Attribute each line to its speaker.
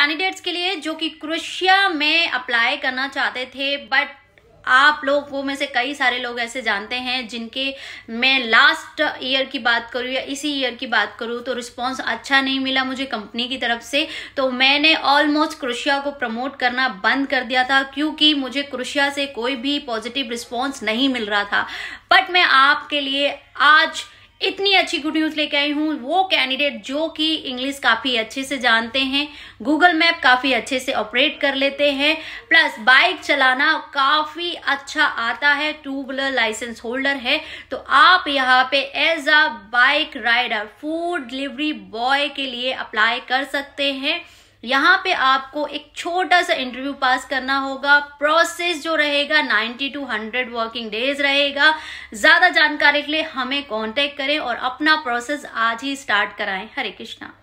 Speaker 1: candidates के लिए जो कि क्रोशिया में अप्लाई करना चाहते थे बट आप लोगों में से कई सारे लोग ऐसे जानते हैं जिनके मैं लास्ट ईयर की बात करूं या इसी ईयर की बात करूं तो रिस्पांस अच्छा नहीं मिला मुझे कंपनी की तरफ से तो मैंने ऑलमोस्ट क्रोशिया को प्रमोट करना बंद कर दिया था क्योंकि मुझे क्रोशिया से कोई भी पॉजिटिव रिस्पॉन्स नहीं मिल रहा था बट मैं आपके लिए आज इतनी अच्छी गुड न्यूज लेके आई हूँ वो कैंडिडेट जो कि इंग्लिश काफी अच्छे से जानते हैं गूगल मैप काफी अच्छे से ऑपरेट कर लेते हैं प्लस बाइक चलाना काफी अच्छा आता है टू व्हीलर लाइसेंस होल्डर है तो आप यहाँ पे as a bike rider food delivery boy के लिए अप्लाई कर सकते हैं यहाँ पे आपको एक छोटा सा इंटरव्यू पास करना होगा प्रोसेस जो रहेगा 90 टू 100 वर्किंग डेज रहेगा ज्यादा जानकारी के लिए हमें कांटेक्ट करें और अपना प्रोसेस आज ही स्टार्ट कराएं हरे कृष्णा